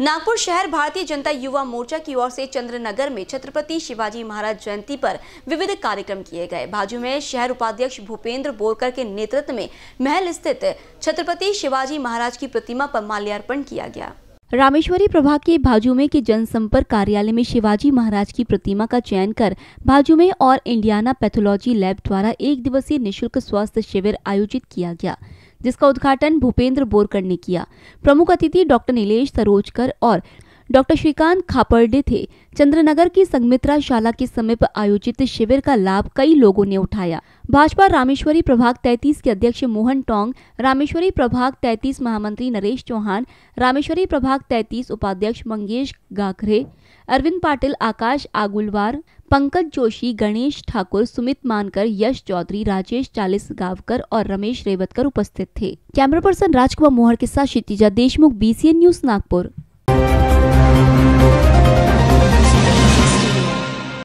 नागपुर शहर भारतीय जनता युवा मोर्चा की ओर से चंद्रनगर में छत्रपति शिवाजी महाराज जयंती पर विविध कार्यक्रम किए गए भाजू में शहर उपाध्यक्ष भूपेंद्र बोरकर के नेतृत्व में महल स्थित छत्रपति शिवाजी महाराज की प्रतिमा पर माल्यार्पण किया गया रामेश्वरी प्रभाग के भाजुमे के जनसंपर्क कार्यालय में शिवाजी महाराज की प्रतिमा का चयन कर भाजुमे और इंडियाना पैथोलॉजी लैब द्वारा एक दिवसीय निशुल्क स्वास्थ्य शिविर आयोजित किया गया जिसका उद्घाटन भूपेंद्र बोरकर ने किया प्रमुख अतिथि डॉक्टर नीलेष सरोजकर और डॉक्टर श्रीकांत खापर्डे थे चंद्रनगर की संगमित्रा शाला के समीप आयोजित शिविर का लाभ कई लोगों ने उठाया भाजपा रामेश्वरी प्रभाग 33 के अध्यक्ष मोहन टोंग रामेश्वरी प्रभाग 33 महामंत्री नरेश चौहान रामेश्वरी प्रभाग 33 उपाध्यक्ष मंगेश गाखरे अरविंद पाटिल आकाश आगुलवार पंकज जोशी गणेश ठाकुर सुमित मानकर यश चौधरी राजेश चालीस गावकर और रमेश रेवतकर उपस्थित थे कैमरा पर्सन राजकुमार मोहर के साथ क्षितिजा देशमुख बीसीएन न्यूज नागपुर